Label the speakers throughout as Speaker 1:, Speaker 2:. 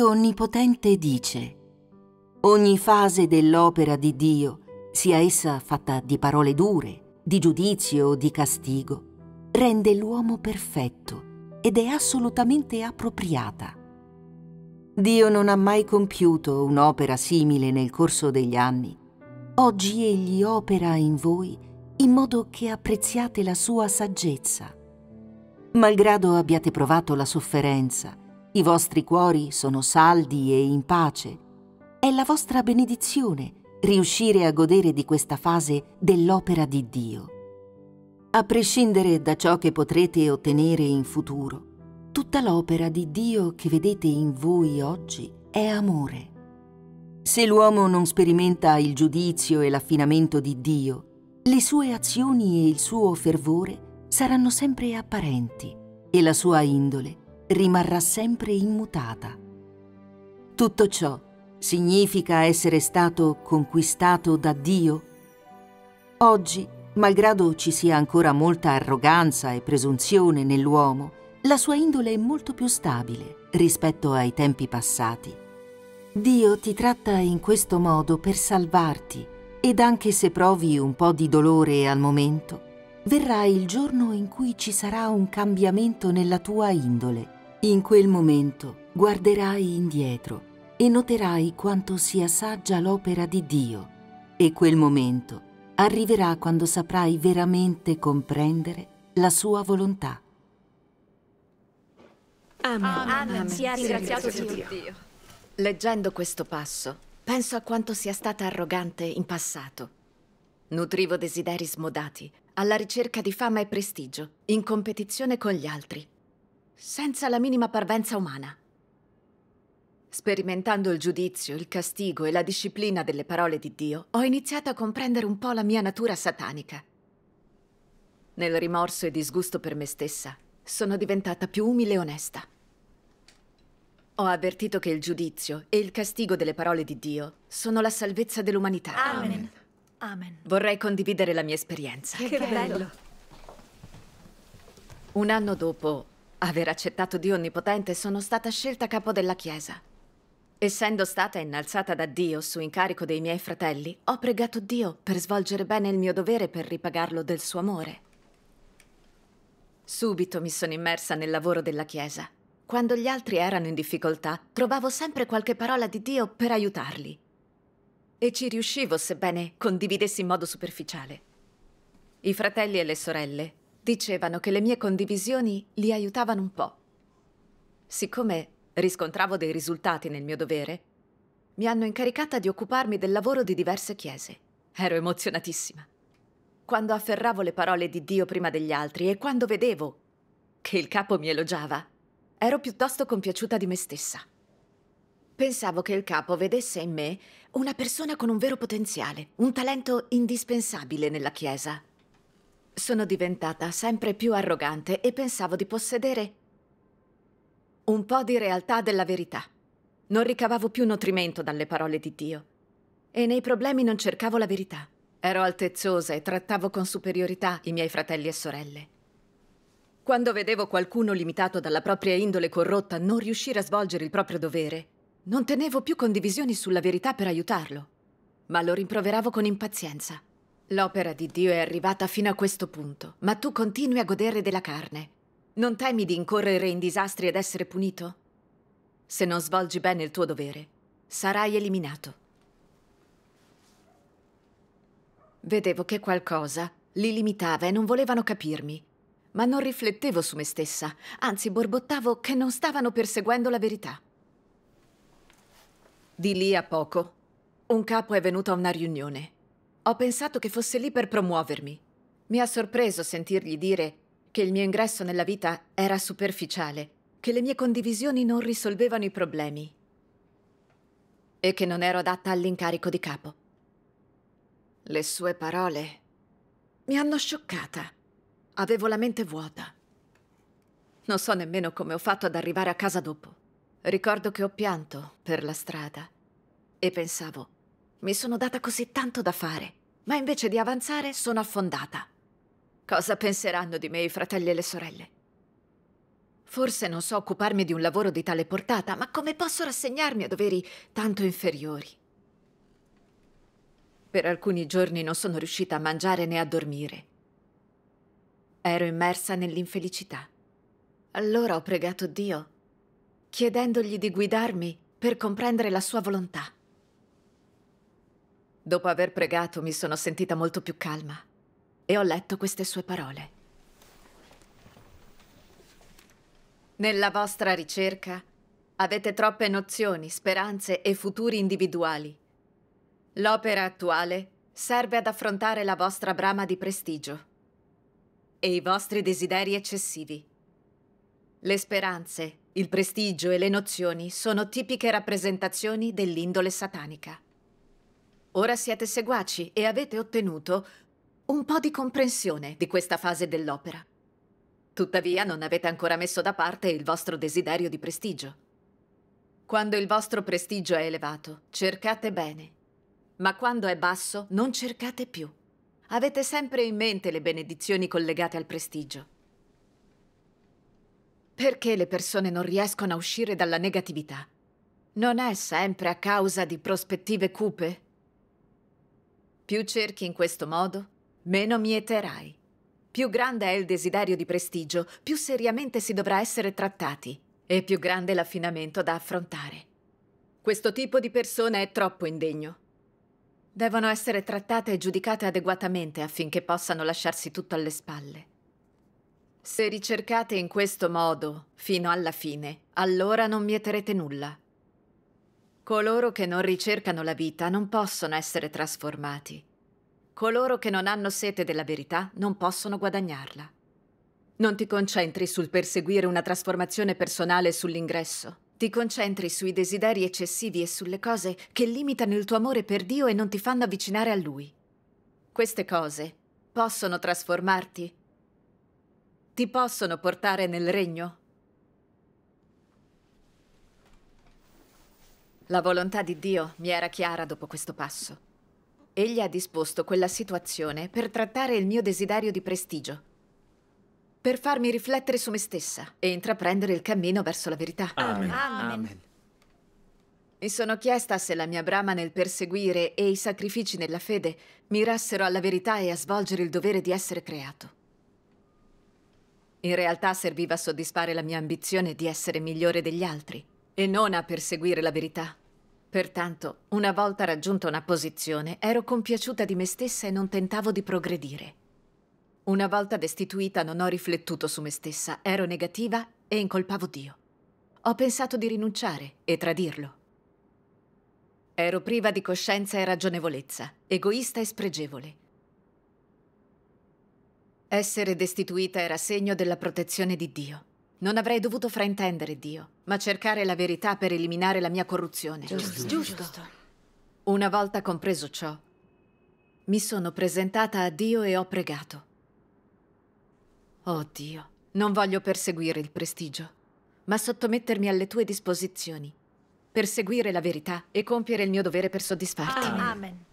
Speaker 1: Dio Onnipotente dice, ogni fase dell'opera di Dio, sia essa fatta di parole dure, di giudizio o di castigo, rende l'uomo perfetto ed è assolutamente appropriata. Dio non ha mai compiuto un'opera simile nel corso degli anni. Oggi Egli opera in voi in modo che apprezziate la sua saggezza. Malgrado abbiate provato la sofferenza, i vostri cuori sono saldi e in pace. È la vostra benedizione riuscire a godere di questa fase dell'opera di Dio. A prescindere da ciò che potrete ottenere in futuro, tutta l'opera di Dio che vedete in voi oggi è amore. Se l'uomo non sperimenta il giudizio e l'affinamento di Dio, le sue azioni e il suo fervore saranno sempre apparenti e la sua indole rimarrà sempre immutata. Tutto ciò significa essere stato conquistato da Dio? Oggi, malgrado ci sia ancora molta arroganza e presunzione nell'uomo, la sua indole è molto più stabile rispetto ai tempi passati. Dio ti tratta in questo modo per salvarti ed anche se provi un po' di dolore al momento, verrà il giorno in cui ci sarà un cambiamento nella tua indole in quel momento guarderai indietro e noterai quanto sia saggia l'opera di Dio e quel momento arriverà quando saprai veramente comprendere la sua volontà.
Speaker 2: Amen. Amen. Amen. Sia ringraziato sì, Dio. Dio. Leggendo questo passo, penso a quanto sia stata arrogante in passato. Nutrivo desideri smodati, alla ricerca di fama e prestigio, in competizione con gli altri, senza la minima parvenza umana. Sperimentando il giudizio, il castigo e la disciplina delle parole di Dio, ho iniziato a comprendere un po' la mia natura satanica. Nel rimorso e disgusto per me stessa, sono diventata più umile e onesta. Ho avvertito che il giudizio e il castigo delle parole di Dio sono la salvezza dell'umanità. Amen. Amen. Vorrei condividere la mia esperienza. Che, che bello. bello. Un anno dopo aver accettato Dio Onnipotente, sono stata scelta capo della Chiesa. Essendo stata innalzata da Dio su incarico dei miei fratelli, ho pregato Dio per svolgere bene il mio dovere per ripagarlo del suo amore. Subito mi sono immersa nel lavoro della Chiesa. Quando gli altri erano in difficoltà, trovavo sempre qualche parola di Dio per aiutarli. E ci riuscivo, sebbene condividessi in modo superficiale. I fratelli e le sorelle dicevano che le mie condivisioni li aiutavano un po'. Siccome riscontravo dei risultati nel mio dovere, mi hanno incaricata di occuparmi del lavoro di diverse chiese. Ero emozionatissima. Quando afferravo le parole di Dio prima degli altri e quando vedevo che il capo mi elogiava, ero piuttosto compiaciuta di me stessa. Pensavo che il capo vedesse in me una persona con un vero potenziale, un talento indispensabile nella Chiesa. Sono diventata sempre più arrogante e pensavo di possedere un po' di realtà della verità. Non ricavavo più nutrimento dalle parole di Dio e nei problemi non cercavo la verità. Ero altezzosa e trattavo con superiorità i miei fratelli e sorelle. Quando vedevo qualcuno limitato dalla propria indole corrotta non riuscire a svolgere il proprio dovere, non tenevo più condivisioni sulla verità per aiutarlo, ma lo rimproveravo con impazienza. L'opera di Dio è arrivata fino a questo punto, ma tu continui a godere della carne. Non temi di incorrere in disastri ed essere punito? Se non svolgi bene il tuo dovere, sarai eliminato. Vedevo che qualcosa li limitava e non volevano capirmi, ma non riflettevo su me stessa, anzi borbottavo che non stavano perseguendo la verità. Di lì a poco, un capo è venuto a una riunione ho pensato che fosse lì per promuovermi. Mi ha sorpreso sentirgli dire che il mio ingresso nella vita era superficiale, che le mie condivisioni non risolvevano i problemi e che non ero adatta all'incarico di capo. Le sue parole mi hanno scioccata. Avevo la mente vuota. Non so nemmeno come ho fatto ad arrivare a casa dopo. Ricordo che ho pianto per la strada e pensavo mi sono data così tanto da fare, ma invece di avanzare sono affondata. Cosa penseranno di me i fratelli e le sorelle? Forse non so occuparmi di un lavoro di tale portata, ma come posso rassegnarmi a doveri tanto inferiori? Per alcuni giorni non sono riuscita a mangiare né a dormire. Ero immersa nell'infelicità. Allora ho pregato Dio, chiedendogli di guidarmi per comprendere la sua volontà. Dopo aver pregato mi sono sentita molto più calma e ho letto queste sue parole. Nella vostra ricerca avete troppe nozioni, speranze e futuri individuali. L'opera attuale serve ad affrontare la vostra brama di prestigio e i vostri desideri eccessivi. Le speranze, il prestigio e le nozioni sono tipiche rappresentazioni dell'indole satanica. Ora siete seguaci e avete ottenuto un po' di comprensione di questa fase dell'opera. Tuttavia non avete ancora messo da parte il vostro desiderio di prestigio. Quando il vostro prestigio è elevato, cercate bene, ma quando è basso non cercate più. Avete sempre in mente le benedizioni collegate al prestigio. Perché le persone non riescono a uscire dalla negatività? Non è sempre a causa di prospettive cupe? Più cerchi in questo modo, meno mieterai. Più grande è il desiderio di prestigio, più seriamente si dovrà essere trattati e più grande l'affinamento da affrontare. Questo tipo di persone è troppo indegno. Devono essere trattate e giudicate adeguatamente affinché possano lasciarsi tutto alle spalle. Se ricercate in questo modo, fino alla fine, allora non mieterete nulla. Coloro che non ricercano la vita non possono essere trasformati. Coloro che non hanno sete della verità non possono guadagnarla. Non ti concentri sul perseguire una trasformazione personale sull'ingresso. Ti concentri sui desideri eccessivi e sulle cose che limitano il tuo amore per Dio e non ti fanno avvicinare a Lui. Queste cose possono trasformarti? Ti possono portare nel regno? La volontà di Dio mi era chiara dopo questo passo. Egli ha disposto quella situazione per trattare il mio desiderio di prestigio, per farmi riflettere su me stessa e intraprendere il cammino verso la verità. Amen. Amen. Amen. Mi sono chiesta se la mia brama nel perseguire e i sacrifici nella fede mirassero alla verità e a svolgere il dovere di essere creato. In realtà serviva a soddisfare la mia ambizione di essere migliore degli altri e non a perseguire la verità. Pertanto, una volta raggiunta una posizione, ero compiaciuta di me stessa e non tentavo di progredire. Una volta destituita non ho riflettuto su me stessa, ero negativa e incolpavo Dio. Ho pensato di rinunciare e tradirlo. Ero priva di coscienza e ragionevolezza, egoista e spregevole. Essere destituita era segno della protezione di Dio. Non avrei dovuto fraintendere Dio, ma cercare la verità per eliminare la mia corruzione. Giusto, giusto. Una volta compreso ciò, mi sono presentata a Dio e ho pregato. Oh Dio, non voglio perseguire il prestigio, ma sottomettermi alle tue disposizioni, perseguire la verità e compiere il mio dovere per soddisfarti. Ah, amen.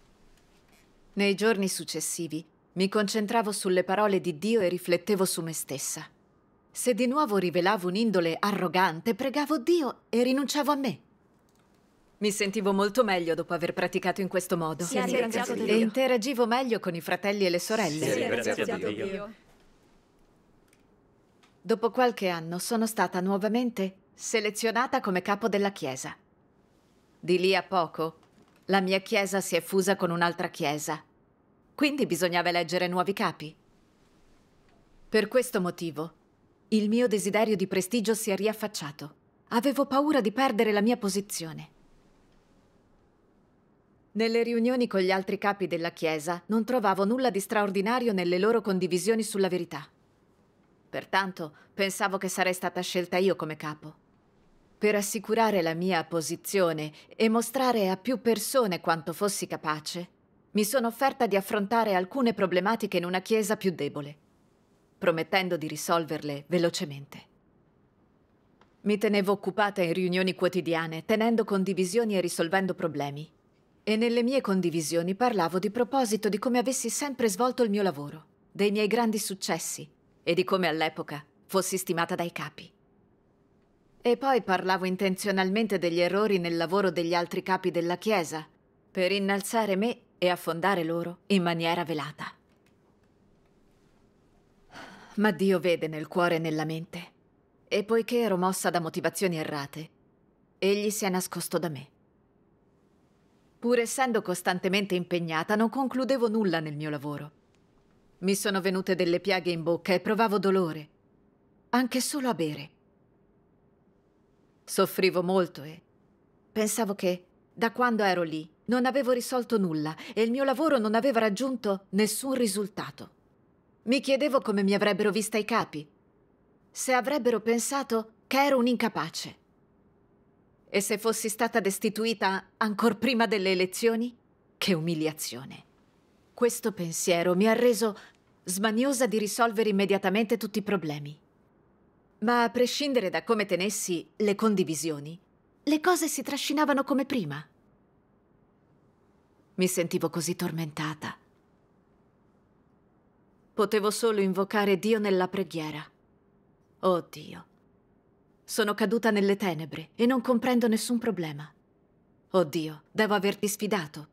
Speaker 2: Nei giorni successivi mi concentravo sulle parole di Dio e riflettevo su me stessa. Se di nuovo rivelavo un'indole arrogante, pregavo Dio e rinunciavo a me. Mi sentivo molto meglio dopo aver praticato in questo modo. Sì, ringraziato Dio. E interagivo meglio con i fratelli e le sorelle. Sì, ringraziato Dio. Dopo qualche anno sono stata nuovamente selezionata come capo della chiesa. Di lì a poco la mia chiesa si è fusa con un'altra chiesa. Quindi bisognava eleggere nuovi capi. Per questo motivo il mio desiderio di prestigio si è riaffacciato. Avevo paura di perdere la mia posizione. Nelle riunioni con gli altri capi della Chiesa non trovavo nulla di straordinario nelle loro condivisioni sulla verità. Pertanto pensavo che sarei stata scelta io come capo. Per assicurare la mia posizione e mostrare a più persone quanto fossi capace, mi sono offerta di affrontare alcune problematiche in una chiesa più debole promettendo di risolverle velocemente. Mi tenevo occupata in riunioni quotidiane, tenendo condivisioni e risolvendo problemi. E nelle mie condivisioni parlavo di proposito di come avessi sempre svolto il mio lavoro, dei miei grandi successi e di come all'epoca fossi stimata dai capi. E poi parlavo intenzionalmente degli errori nel lavoro degli altri capi della Chiesa, per innalzare me e affondare loro in maniera velata. Ma Dio vede nel cuore e nella mente. E poiché ero mossa da motivazioni errate, egli si è nascosto da me. Pur essendo costantemente impegnata, non concludevo nulla nel mio lavoro. Mi sono venute delle piaghe in bocca e provavo dolore, anche solo a bere. Soffrivo molto e pensavo che, da quando ero lì, non avevo risolto nulla e il mio lavoro non aveva raggiunto nessun risultato. Mi chiedevo come mi avrebbero vista i capi. Se avrebbero pensato che ero un incapace. E se fossi stata destituita ancor prima delle elezioni? Che umiliazione. Questo pensiero mi ha reso smaniosa di risolvere immediatamente tutti i problemi. Ma a prescindere da come tenessi le condivisioni, le cose si trascinavano come prima. Mi sentivo così tormentata Potevo solo invocare Dio nella preghiera. Oh Dio, sono caduta nelle tenebre e non comprendo nessun problema. Oh Dio, devo averti sfidato.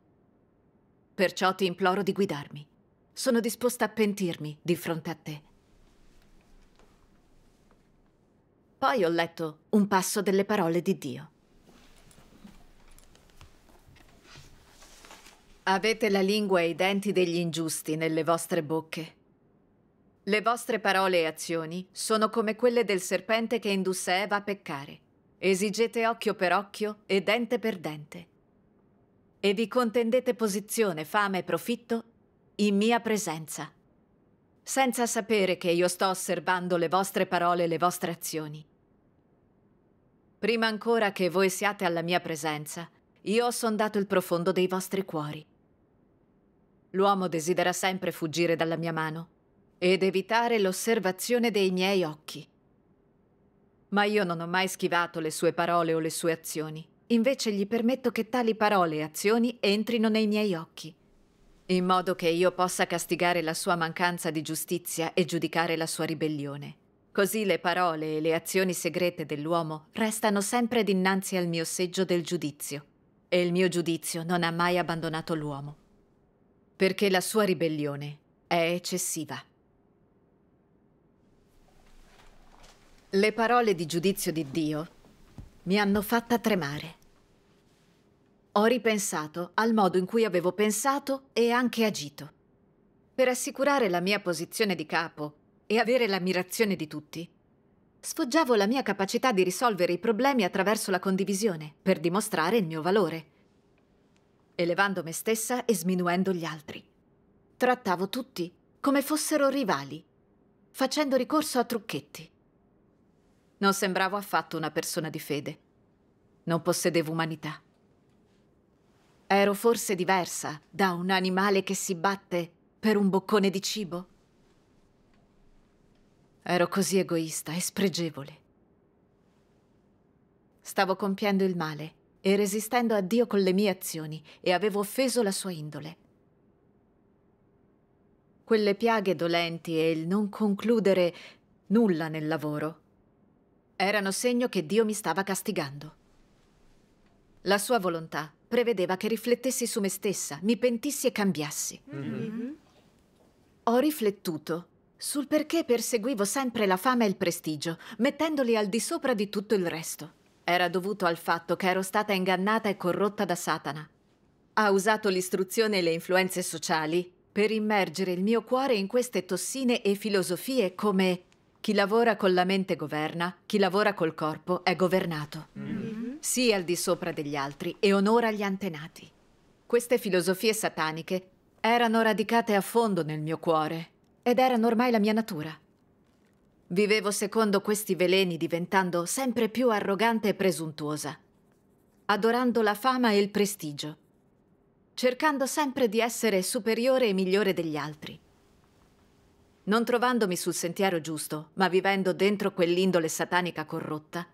Speaker 2: Perciò ti imploro di guidarmi. Sono disposta a pentirmi di fronte a te. Poi ho letto un passo delle parole di Dio. Avete la lingua e i denti degli ingiusti nelle vostre bocche. Le vostre parole e azioni sono come quelle del serpente che indusse Eva a peccare. Esigete occhio per occhio e dente per dente. E vi contendete posizione, fame e profitto in mia presenza, senza sapere che io sto osservando le vostre parole e le vostre azioni. Prima ancora che voi siate alla mia presenza, io ho sondato il profondo dei vostri cuori. L'uomo desidera sempre fuggire dalla mia mano, ed evitare l'osservazione dei miei occhi. Ma io non ho mai schivato le sue parole o le sue azioni. Invece gli permetto che tali parole e azioni entrino nei miei occhi, in modo che io possa castigare la sua mancanza di giustizia e giudicare la sua ribellione. Così le parole e le azioni segrete dell'uomo restano sempre dinanzi al mio seggio del giudizio, e il mio giudizio non ha mai abbandonato l'uomo, perché la sua ribellione è eccessiva. Le parole di giudizio di Dio mi hanno fatta tremare. Ho ripensato al modo in cui avevo pensato e anche agito. Per assicurare la mia posizione di capo e avere l'ammirazione di tutti, sfoggiavo la mia capacità di risolvere i problemi attraverso la condivisione, per dimostrare il mio valore, elevando me stessa e sminuendo gli altri. Trattavo tutti come fossero rivali, facendo ricorso a trucchetti. Non sembravo affatto una persona di fede. Non possedevo umanità. Ero forse diversa da un animale che si batte per un boccone di cibo? Ero così egoista e spregevole. Stavo compiendo il male e resistendo a Dio con le mie azioni e avevo offeso la sua indole. Quelle piaghe dolenti e il non concludere nulla nel lavoro erano segno che Dio mi stava castigando. La sua volontà prevedeva che riflettessi su me stessa, mi pentissi e cambiassi. Mm -hmm. Ho riflettuto sul perché perseguivo sempre la fama e il prestigio, mettendoli al di sopra di tutto il resto. Era dovuto al fatto che ero stata ingannata e corrotta da Satana. Ha usato l'istruzione e le influenze sociali per immergere il mio cuore in queste tossine e filosofie come chi lavora con la mente governa, chi lavora col corpo è governato. Mm-hmm. Sii al di sopra degli altri e onora gli antenati. Queste filosofie sataniche erano radicate a fondo nel mio cuore ed erano ormai la mia natura. Vivevo secondo questi veleni diventando sempre più arrogante e presuntuosa, adorando la fama e il prestigio, cercando sempre di essere superiore e migliore degli altri. Non trovandomi sul sentiero giusto, ma vivendo dentro quell'indole satanica corrotta,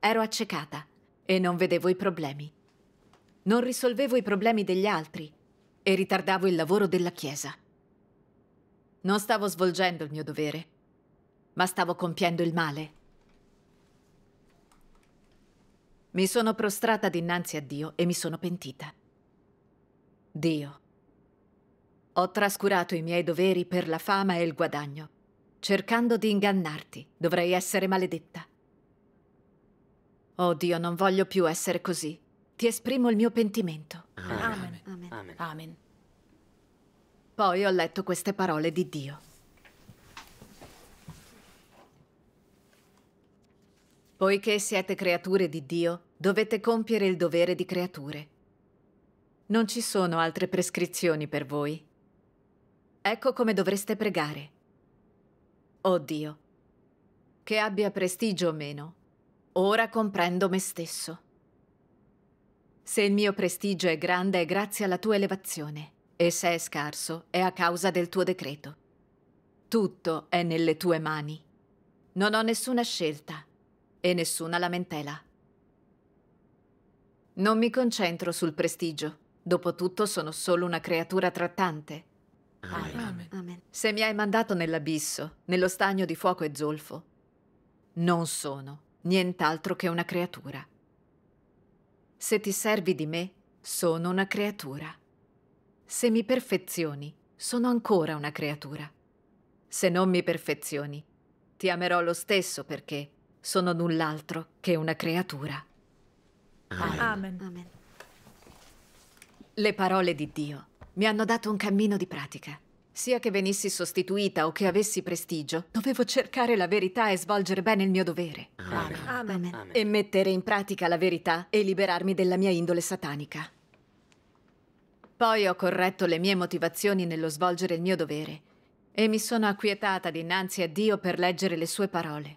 Speaker 2: ero accecata e non vedevo i problemi. Non risolvevo i problemi degli altri e ritardavo il lavoro della Chiesa. Non stavo svolgendo il mio dovere, ma stavo compiendo il male. Mi sono prostrata dinanzi a Dio e mi sono pentita. Dio, ho trascurato i miei doveri per la fama e il guadagno. Cercando di ingannarti, dovrei essere maledetta. Oddio, non voglio più essere così. Ti esprimo il mio pentimento. Amen. Amen. Amen. Poi ho letto queste parole di Dio. Poiché siete creature di Dio, dovete compiere il dovere di creature. Non ci sono altre prescrizioni per voi, Ecco come dovreste pregare. Oh Dio, che abbia prestigio o meno, ora comprendo me stesso. Se il mio prestigio è grande è grazie alla tua elevazione, e se è scarso è a causa del tuo decreto. Tutto è nelle tue mani. Non ho nessuna scelta e nessuna lamentela. Non mi concentro sul prestigio, dopotutto sono solo una creatura trattante. Amen. Amen. Amen. Se mi hai mandato nell'abisso, nello stagno di fuoco e zolfo, non sono nient'altro che una creatura. Se ti servi di me, sono una creatura. Se mi perfezioni, sono ancora una creatura. Se non mi perfezioni, ti amerò lo stesso perché sono null'altro che una creatura. Amen. Amen. Amen. Le parole di Dio mi hanno dato un cammino di pratica. Sia che venissi sostituita o che avessi prestigio, dovevo cercare la verità e svolgere bene il mio dovere. Amen. Amen. Amen. E mettere in pratica la verità e liberarmi della mia indole satanica. Poi ho corretto le mie motivazioni nello svolgere il mio dovere e mi sono acquietata dinanzi a Dio per leggere le sue parole.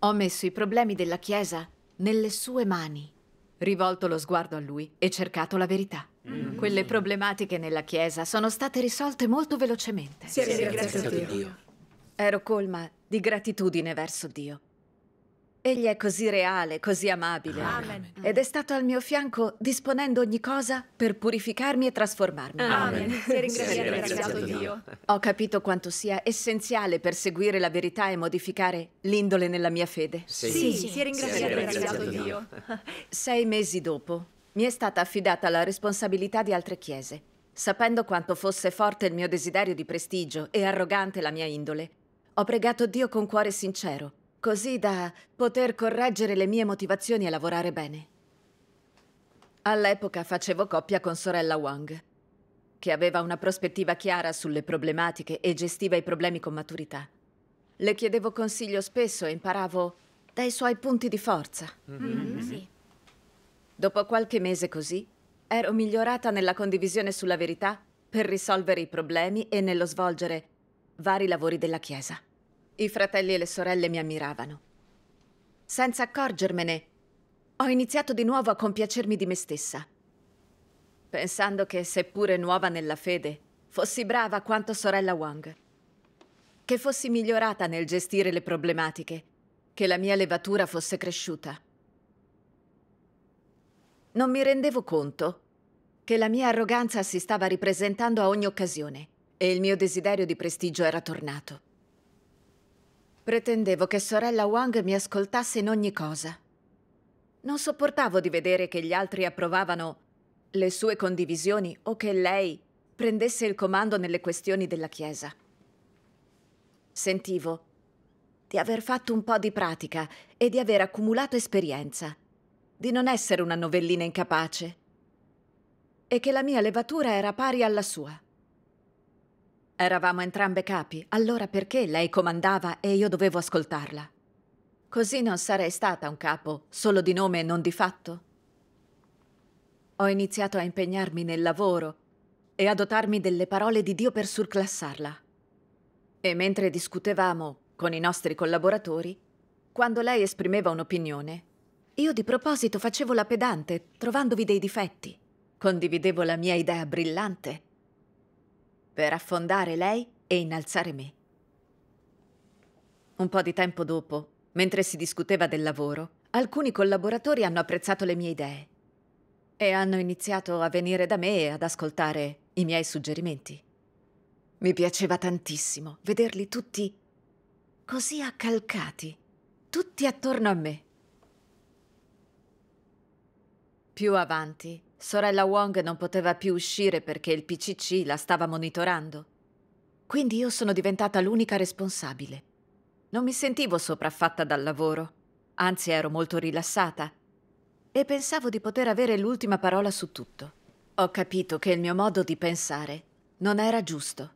Speaker 2: Ho messo i problemi della Chiesa nelle sue mani, rivolto lo sguardo a lui e cercato la verità. Mm-hmm. Quelle problematiche nella chiesa sono state risolte molto velocemente. Sì, sì ringraziato Dio. Dio. Ero colma di gratitudine verso Dio. Egli è così reale, così amabile. Amen. Mm. Ed è stato al mio fianco disponendo ogni cosa per purificarmi e trasformarmi. Amen. Amen. Si ringraziato Dio. Ho capito quanto sia essenziale perseguire la verità e modificare l'indole nella mia fede. Sì, sì, sì. si ringraziato Dio. Sei mesi dopo, mi è stata affidata la responsabilità di altre chiese. Sapendo quanto fosse forte il mio desiderio di prestigio e arrogante la mia indole, ho pregato Dio con cuore sincero, così da poter correggere le mie motivazioni e lavorare bene. All'epoca facevo coppia con sorella Wang, che aveva una prospettiva chiara sulle problematiche e gestiva i problemi con maturità. Le chiedevo consiglio spesso e imparavo dai suoi punti di forza. Mm -hmm. Mm -hmm. Sì. Dopo qualche mese così, ero migliorata nella condivisione sulla verità per risolvere i problemi e nello svolgere vari lavori della Chiesa. I fratelli e le sorelle mi ammiravano. Senza accorgermene, ho iniziato di nuovo a compiacermi di me stessa, pensando che, seppure nuova nella fede, fossi brava quanto sorella Wang, che fossi migliorata nel gestire le problematiche, che la mia levatura fosse cresciuta. Non mi rendevo conto che la mia arroganza si stava ripresentando a ogni occasione e il mio desiderio di prestigio era tornato. Pretendevo che sorella Wang mi ascoltasse in ogni cosa. Non sopportavo di vedere che gli altri approvavano le sue condivisioni o che lei prendesse il comando nelle questioni della Chiesa. Sentivo di aver fatto un po' di pratica e di aver accumulato esperienza di non essere una novellina incapace e che la mia levatura era pari alla sua. Eravamo entrambe capi, allora perché lei comandava e io dovevo ascoltarla? Così non sarei stata un capo, solo di nome e non di fatto. Ho iniziato a impegnarmi nel lavoro e a dotarmi delle parole di Dio per surclassarla. E mentre discutevamo con i nostri collaboratori, quando lei esprimeva un'opinione, io di proposito facevo la pedante, trovandovi dei difetti. Condividevo la mia idea brillante per affondare lei e innalzare me. Un po' di tempo dopo, mentre si discuteva del lavoro, alcuni collaboratori hanno apprezzato le mie idee e hanno iniziato a venire da me e ad ascoltare i miei suggerimenti. Mi piaceva tantissimo vederli tutti così accalcati, tutti attorno a me. Più avanti, sorella Wong non poteva più uscire perché il PCC la stava monitorando. Quindi io sono diventata l'unica responsabile. Non mi sentivo sopraffatta dal lavoro, anzi ero molto rilassata e pensavo di poter avere l'ultima parola su tutto. Ho capito che il mio modo di pensare non era giusto,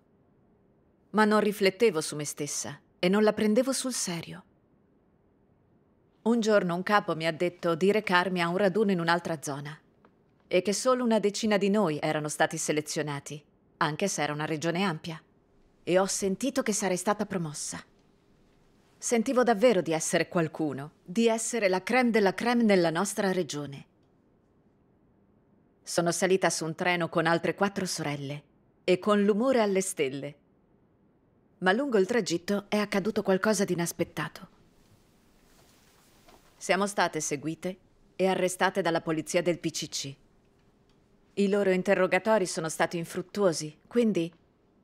Speaker 2: ma non riflettevo su me stessa e non la prendevo sul serio. Un giorno un capo mi ha detto di recarmi a un raduno in un'altra zona e che solo una decina di noi erano stati selezionati, anche se era una regione ampia. E ho sentito che sarei stata promossa. Sentivo davvero di essere qualcuno, di essere la creme della creme nella nostra regione. Sono salita su un treno con altre quattro sorelle e con l'umore alle stelle. Ma lungo il tragitto è accaduto qualcosa di inaspettato. Siamo state seguite e arrestate dalla polizia del PCC. I loro interrogatori sono stati infruttuosi, quindi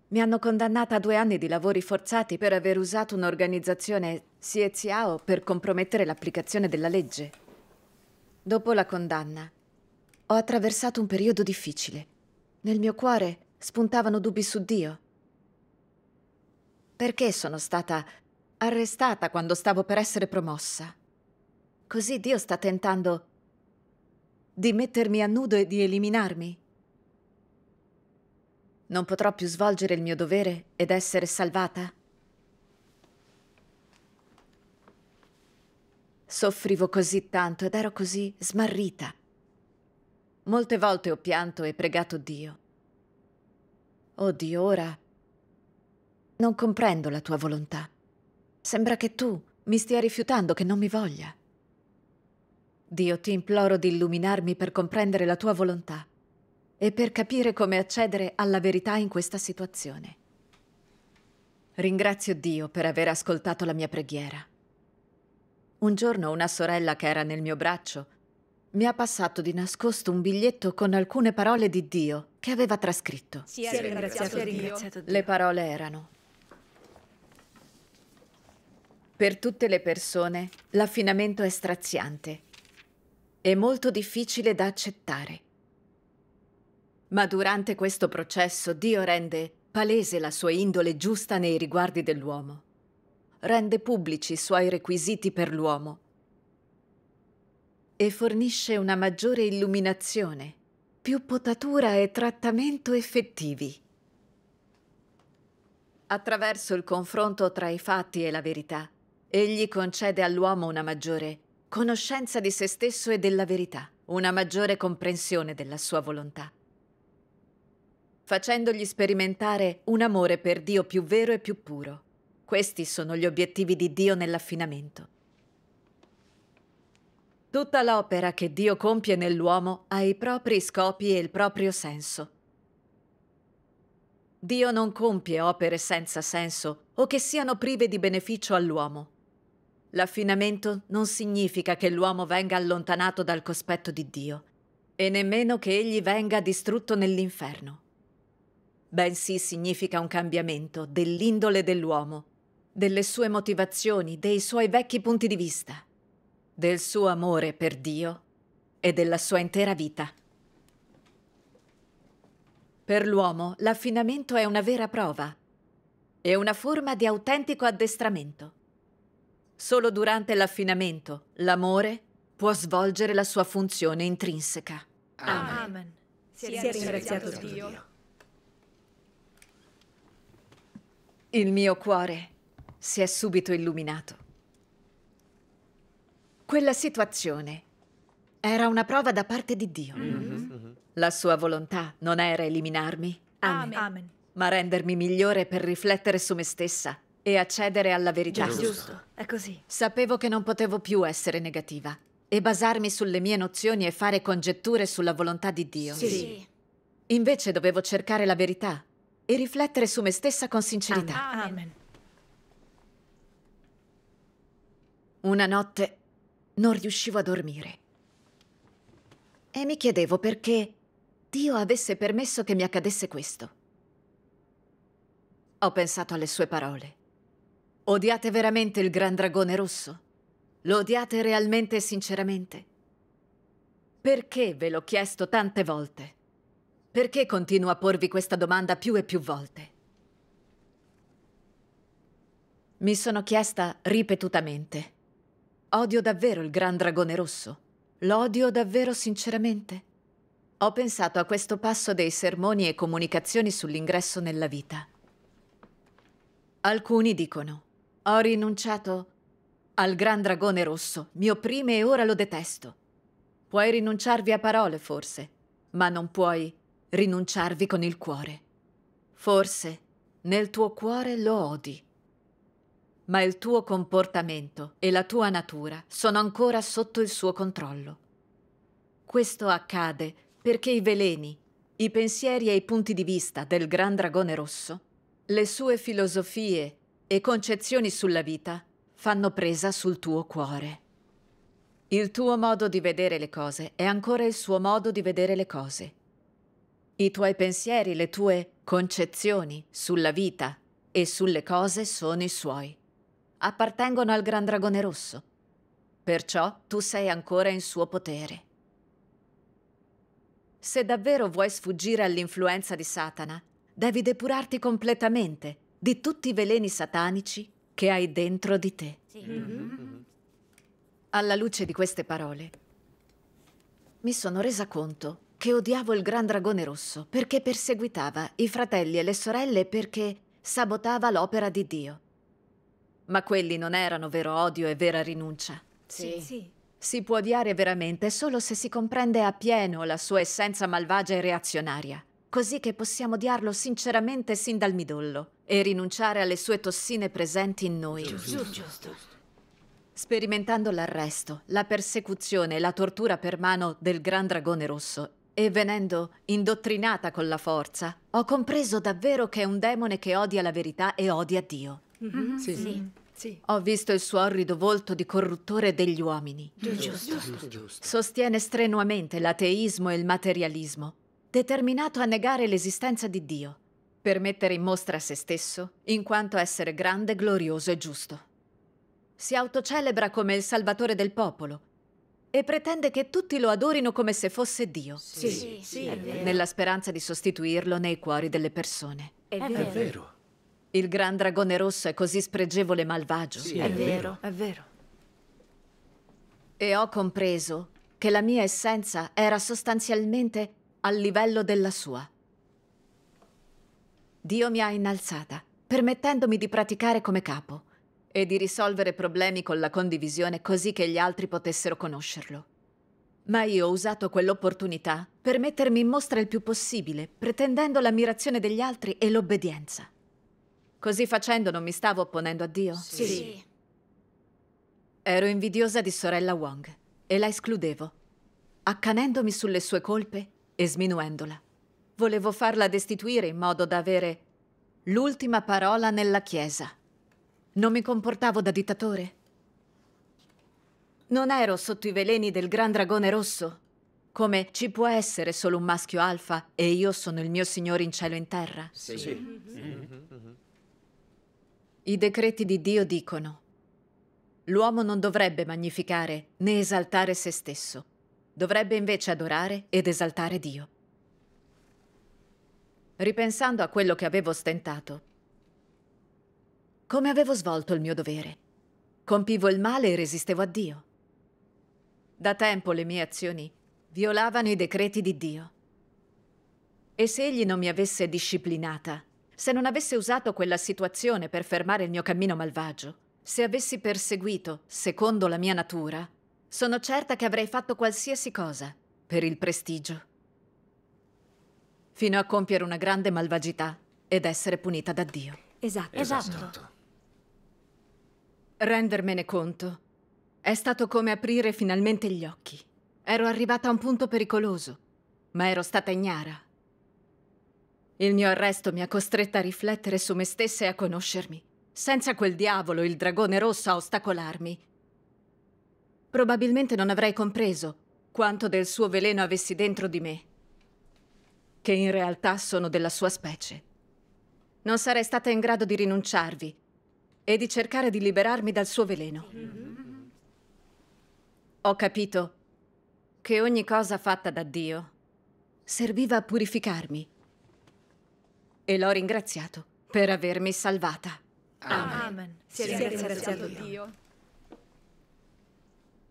Speaker 2: mi hanno condannata a due anni di lavori forzati per aver usato un'organizzazione Sieziao per compromettere l'applicazione della legge. Dopo la condanna, ho attraversato un periodo difficile. Nel mio cuore spuntavano dubbi su Dio. Perché sono stata arrestata quando stavo per essere promossa? Così Dio sta tentando di mettermi a nudo e di eliminarmi? Non potrò più svolgere il mio dovere ed essere salvata? Soffrivo così tanto ed ero così smarrita. Molte volte ho pianto e pregato Dio. Oh Dio, ora non comprendo la tua volontà. Sembra che tu mi stia rifiutando, che non mi voglia. Dio, ti imploro di illuminarmi per comprendere la tua volontà e per capire come accedere alla verità in questa situazione. Ringrazio Dio per aver ascoltato la mia preghiera. Un giorno una sorella che era nel mio braccio mi ha passato di nascosto un biglietto con alcune parole di Dio che aveva trascritto. Si è ringraziato, ringraziato Dio. Le parole erano Per tutte le persone l'affinamento è straziante e molto difficile da accettare. Ma durante questo processo Dio rende palese la sua indole giusta nei riguardi dell'uomo, rende pubblici i suoi requisiti per l'uomo e fornisce una maggiore illuminazione, più potatura e trattamento effettivi. Attraverso il confronto tra i fatti e la verità, egli concede all'uomo una maggiore conoscenza di se stesso e della verità, una maggiore comprensione della sua volontà, facendogli sperimentare un amore per Dio più vero e più puro. Questi sono gli obiettivi di Dio nell'affinamento. Tutta l'opera che Dio compie nell'uomo ha i propri scopi e il proprio senso. Dio non compie opere senza senso o che siano prive di beneficio all'uomo. L'affinamento non significa che l'uomo venga allontanato dal cospetto di Dio e nemmeno che egli venga distrutto nell'inferno. Bensì significa un cambiamento dell'indole dell'uomo, delle sue motivazioni, dei suoi vecchi punti di vista, del suo amore per Dio e della sua intera vita. Per l'uomo l'affinamento è una vera prova, è una forma di autentico addestramento. Solo durante l'affinamento l'amore può svolgere la sua funzione intrinseca.
Speaker 1: Amen. Amen. Si è ringraziato Dio.
Speaker 2: Il mio cuore si è subito illuminato. Quella situazione era una prova da parte di Dio. Mm
Speaker 1: -hmm.
Speaker 2: La sua volontà non era eliminarmi, Amen. Amen. ma rendermi migliore per riflettere su me stessa e accedere alla verità. Giusto. Giusto, è così. Sapevo che non potevo più essere negativa e basarmi sulle mie nozioni e fare congetture sulla volontà di Dio. Sì. sì. Invece dovevo cercare la verità e riflettere su me stessa con sincerità. Amen. Amen. Una notte non riuscivo a dormire e mi chiedevo perché Dio avesse permesso che mi accadesse questo. Ho pensato alle sue parole. Odiate veramente il Gran Dragone Rosso? Lo odiate realmente e sinceramente? Perché ve l'ho chiesto tante volte? Perché continuo a porvi questa domanda più e più volte? Mi sono chiesta ripetutamente. Odio davvero il Gran Dragone Rosso? L'odio davvero sinceramente? Ho pensato a questo passo dei sermoni e comunicazioni sull'ingresso nella vita. Alcuni dicono ho rinunciato al Gran Dragone Rosso, mi opprime e ora lo detesto. Puoi rinunciarvi a parole, forse, ma non puoi rinunciarvi con il cuore. Forse nel tuo cuore lo odi. Ma il tuo comportamento e la tua natura sono ancora sotto il suo controllo. Questo accade perché i veleni, i pensieri e i punti di vista del Gran Dragone Rosso, le sue filosofie e concezioni sulla vita fanno presa sul tuo cuore. Il tuo modo di vedere le cose è ancora il suo modo di vedere le cose. I tuoi pensieri, le tue concezioni sulla vita e sulle cose sono i suoi. Appartengono al Gran Dragone Rosso. Perciò tu sei ancora in suo potere. Se davvero vuoi sfuggire all'influenza di Satana, devi depurarti completamente di tutti i veleni satanici che hai dentro di te. Sì. Mm-hmm. mm-hmm. Alla luce di queste parole, mi sono resa conto che odiavo il Gran Dragone Rosso perché perseguitava i fratelli e le sorelle perché sabotava l'opera di Dio. Ma quelli non erano vero odio e vera rinuncia. Sì. sì. Si può odiare veramente solo se si comprende appieno la sua essenza malvagia e reazionaria così che possiamo odiarlo sinceramente sin dal midollo e rinunciare alle sue tossine presenti in noi. Giusto, giusto. Sperimentando l'arresto, la persecuzione e la tortura per mano del Gran Dragone Rosso e venendo indottrinata con la forza, ho compreso davvero che è un demone che odia la verità e odia Dio. Mm -hmm, sì. sì. Sì. Ho visto il suo orrido volto di corruttore degli uomini. Giusto. Giusto. Sostiene strenuamente l'ateismo e il materialismo determinato a negare l'esistenza di Dio, per mettere in mostra se stesso in quanto essere grande, glorioso e giusto. Si autocelebra come il salvatore del popolo e pretende che tutti lo adorino come se fosse Dio. Sì,
Speaker 1: sì, sì Nella
Speaker 2: speranza di sostituirlo nei cuori delle persone. È vero. È vero. Il gran dragone rosso è così spregevole e malvagio. Sì, è, è vero. È vero. E ho compreso che la mia essenza era sostanzialmente al livello della sua. Dio mi ha innalzata, permettendomi di praticare come capo e di risolvere problemi con la condivisione così che gli altri potessero conoscerlo. Ma io ho usato quell'opportunità per mettermi in mostra il più possibile, pretendendo l'ammirazione degli altri e l'obbedienza. Così facendo non mi stavo opponendo a Dio? Sì. sì. Ero invidiosa di sorella Wong e la escludevo, accanendomi sulle sue colpe e sminuendola. Volevo farla destituire in modo da avere l'ultima parola nella Chiesa. Non mi comportavo da dittatore. Non ero sotto i veleni del Gran Dragone Rosso. Come ci può essere solo un maschio alfa e io sono il mio signore in cielo e in terra? Sì. sì.
Speaker 1: Mhm.
Speaker 2: I decreti di Dio dicono: l'uomo non dovrebbe magnificare né esaltare se stesso, dovrebbe invece adorare ed esaltare Dio. Ripensando a quello che avevo stentato, come avevo svolto il mio dovere? Compivo il male e resistevo a Dio. Da tempo le mie azioni violavano i decreti di Dio. E se egli non mi avesse disciplinata, se non avesse usato quella situazione per fermare il mio cammino malvagio, se avessi perseguito, secondo la mia natura, sono certa che avrei fatto qualsiasi cosa per il prestigio. Fino a compiere una grande malvagità ed essere punita da Dio. Esatto. esatto. esatto. Rendermene conto è stato come aprire finalmente gli occhi. Ero arrivata a un punto pericoloso, ma ero stata ignara. Il mio arresto mi ha costretta a riflettere su me stessa e a conoscermi. Senza quel diavolo, il dragone rosso, a ostacolarmi, probabilmente non avrei compreso quanto del suo veleno avessi dentro di me, che in realtà sono della sua specie. Non sarei stata in grado di rinunciarvi e di cercare di liberarmi dal suo veleno. Ho capito che ogni cosa fatta da Dio serviva a purificarmi e l'ho ringraziato per avermi salvata. Amen. Amen. Si è ringraziato Dio.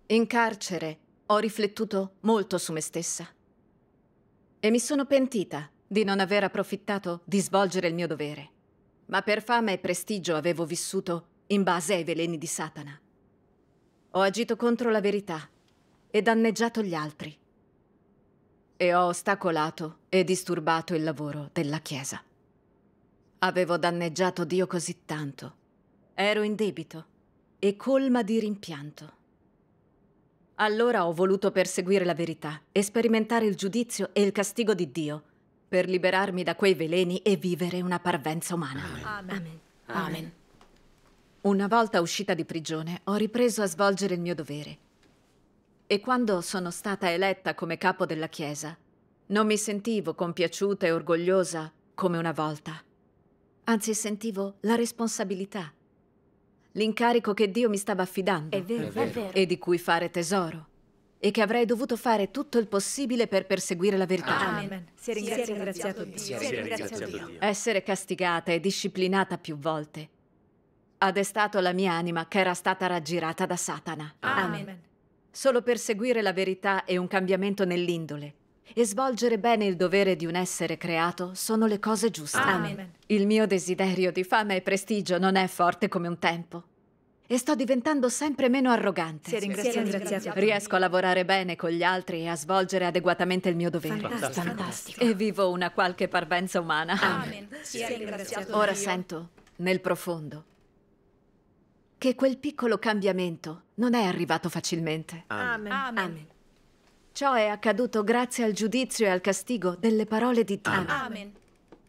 Speaker 2: In carcere ho riflettuto molto su me stessa. E mi sono pentita di non aver approfittato di svolgere il mio dovere. Ma per fama e prestigio avevo vissuto in base ai veleni di Satana. Ho agito contro la verità e danneggiato gli altri. E ho ostacolato e disturbato il lavoro della Chiesa. Avevo danneggiato Dio così tanto. Ero in debito e colma di rimpianto. Allora ho voluto perseguire la verità e sperimentare il giudizio e il castigo di Dio per liberarmi da quei veleni e vivere una parvenza umana. Amen. Amen. Amen. Una volta uscita di prigione ho ripreso a svolgere il mio dovere. E quando sono stata eletta come capo della Chiesa, non mi sentivo compiaciuta e orgogliosa come una volta. Anzi, sentivo la responsabilità L'incarico che Dio mi stava affidando. È vero, è vero, E di cui fare tesoro. E che avrei dovuto fare tutto il possibile per perseguire la verità. Amen. Amen. Si è ringraziato, si è Dio. Si è ringraziato, si è ringraziato Dio. Essere castigata e disciplinata più volte ha destato la mia anima che era stata raggirata da Satana. Amen. Amen. Solo perseguire la verità e un cambiamento nell'indole e svolgere bene il dovere di un essere creato sono le cose giuste. Amen. Il mio desiderio di fama e prestigio non è forte come un tempo. E sto diventando sempre meno arrogante. Si è ringraziato. Riesco a lavorare bene con gli altri e a svolgere adeguatamente il mio dovere. Fantastico. Fantastico. E vivo una qualche parvenza umana. Amen. Si è ringraziato. Ora sento, nel profondo, che quel piccolo cambiamento non è arrivato facilmente. Amen. Amen. Amen. Ciò è accaduto grazie al giudizio e al castigo delle parole di Dio. Amen. Amen.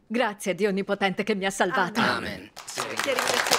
Speaker 2: Grazie Dio Onnipotente che mi ha salvato. Amen. Sì.